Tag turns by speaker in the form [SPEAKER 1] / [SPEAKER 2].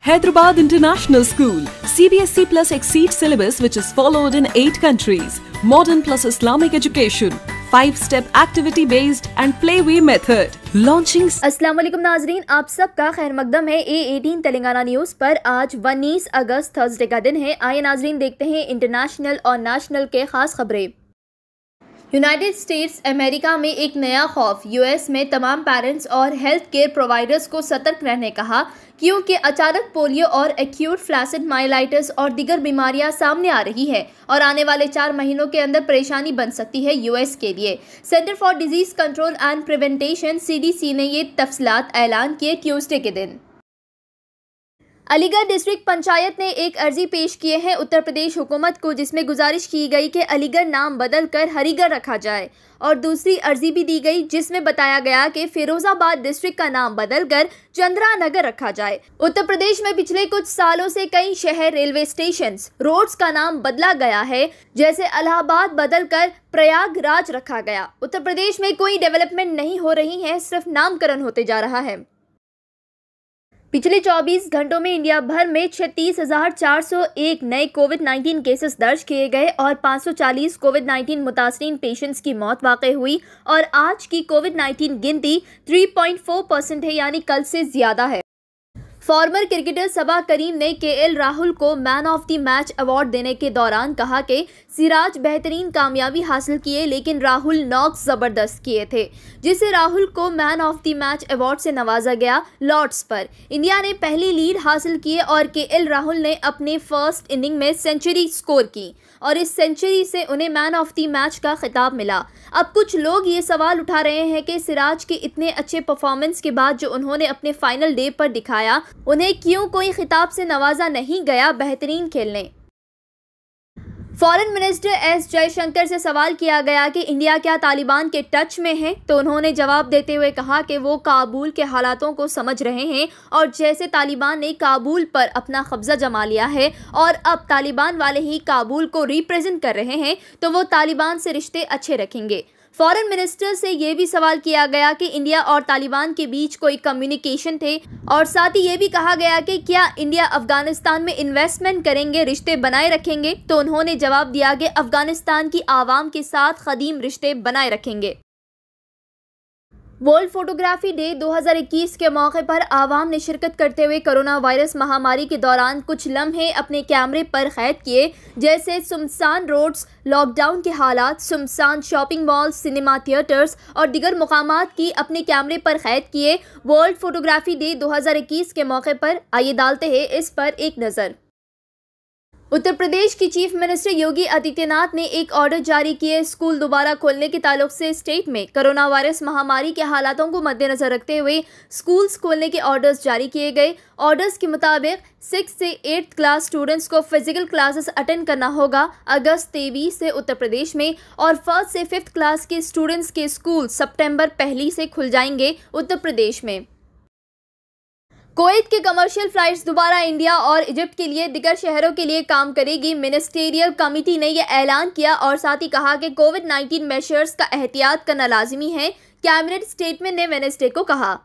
[SPEAKER 1] Hyderabad International School, CBSE plus exceed syllabus which is followed in 8 countries, modern plus Islamic education, five step activity based and play way method launching असला नाजरीन आप सबका खैर मकदम है A eighteen Telangana news पर आज उन्नीस अगस्त Thursday का दिन है आए नाजरीन देखते हैं इंटरनेशनल और नेशनल के खास खबरें यूनाइटेड स्टेट्स अमेरिका में एक नया खौफ यूएस में तमाम पेरेंट्स और हेल्थ केयर प्रोवाइडर्स को सतर्क रहने कहा क्योंकि अचानक पोलियो और एक्यूट फ्लैसिड माइलाइटिस और दीगर बीमारियां सामने आ रही हैं और आने वाले चार महीनों के अंदर परेशानी बन सकती है यूएस के लिए centre for disease control and prevention C ने ये तफसलत ऐलान किए ट्यूजडे के दिन अलीगढ़ डिस्ट्रिक्ट पंचायत ने एक अर्जी पेश किए हैं उत्तर प्रदेश हुकूमत को जिसमें गुजारिश की गई कि अलीगढ़ नाम बदल कर हरीगढ़ रखा जाए और दूसरी अर्जी भी दी गई जिसमें बताया गया कि फिरोजाबाद डिस्ट्रिक्ट का नाम बदलकर चंद्रा नगर रखा जाए उत्तर प्रदेश में पिछले कुछ सालों से कई शहर रेलवे स्टेशन रोड्स का नाम बदला गया है जैसे अलाहाबाद कर प्रयागराज रखा गया उत्तर प्रदेश में कोई डेवलपमेंट नहीं हो रही है सिर्फ नामकरण होते जा रहा है पिछले 24 घंटों में इंडिया भर में छत्तीस नए कोविड 19 केसेस दर्ज किए गए और 540 कोविड 19 मुतासरीन पेशेंट्स की मौत वाकई हुई और आज की कोविड 19 गिनती 3.4 परसेंट है यानी कल से ज़्यादा है फॉर्मर क्रिकेटर सबा करीम ने के राहुल को man of the match award देने के दौरान कहा कि सिराज बेहतरीन कामयाबी हासिल किए लेकिन राहुल नॉक ज़बरदस्त किए थे जिसे राहुल को man of the match award से नवाजा गया लॉर्ड्स पर इंडिया ने पहली लीड हासिल किए और के राहुल ने अपने फर्स्ट इनिंग में सेंचुरी स्कोर की और इस सेंचुरी से उन्हें मैन ऑफ द मैच का खिताब मिला अब कुछ लोग ये सवाल उठा रहे हैं कि सिराज के इतने अच्छे परफॉर्मेंस के बाद जो उन्होंने अपने फाइनल डे पर दिखाया उन्हें क्यों कोई खिताब से नवाजा नहीं गया बेहतरीन खेलने फॉरेन मिनिस्टर एस जयशंकर से सवाल किया गया कि इंडिया क्या तालिबान के टच में है तो उन्होंने जवाब देते हुए कहा कि वो काबुल के हालातों को समझ रहे हैं और जैसे तालिबान ने काबुल पर अपना कब्जा जमा लिया है और अब तालिबान वाले ही काबुल को रिप्रेजेंट कर रहे हैं तो वो तालिबान से रिश्ते अच्छे रखेंगे फॉरेन मिनिस्टर से ये भी सवाल किया गया कि इंडिया और तालिबान के बीच कोई कम्युनिकेशन थे और साथ ही ये भी कहा गया कि क्या इंडिया अफगानिस्तान में इन्वेस्टमेंट करेंगे रिश्ते बनाए रखेंगे तो उन्होंने जवाब दिया कि अफगानिस्तान की आवाम के साथ कदीम रिश्ते बनाए रखेंगे वर्ल्ड फोटोग्राफी डे 2021 के मौके पर आवाम ने शिरकत करते हुए कोरोना वायरस महामारी के दौरान कुछ लम्हे अपने कैमरे पर कैद किए जैसे सुमसान रोड्स लॉकडाउन के हालात सुमसान शॉपिंग मॉल सिनेमा थिएटर्स और दिगर मकाम की अपने कैमरे पर कैद किए वर्ल्ड फोटोग्राफी डे 2021 के मौके पर आइए डालते हैं इस पर एक नज़र उत्तर प्रदेश की चीफ मिनिस्टर योगी आदित्यनाथ ने एक ऑर्डर जारी किए स्कूल दोबारा खोलने के ताल्लुक से स्टेट में कोरोना वायरस महामारी के हालातों को मद्देनजर रखते हुए स्कूल्स खोलने के ऑर्डर्स जारी किए गए ऑर्डर्स के मुताबिक सिक्स से एट्थ क्लास स्टूडेंट्स को फिजिकल क्लासेस अटेंड करना होगा अगस्त तेईस से उत्तर प्रदेश में और फर्स्ट से फिफ्थ क्लास के स्टूडेंट्स के स्कूल सेप्टेम्बर पहली से खुल जाएंगे उत्तर प्रदेश में कोवैत के कमर्शियल फ्लाइट्स दोबारा इंडिया और इजिप्ट के लिए दिगर शहरों के लिए काम करेगी मिनिस्टेरियल कमेटी ने यह ऐलान किया और साथ ही कहा कि कोविड 19 मेशर्स का एहतियात करना लाजमी है कैबिनेट स्टेटमेंट ने वेनेसडे को कहा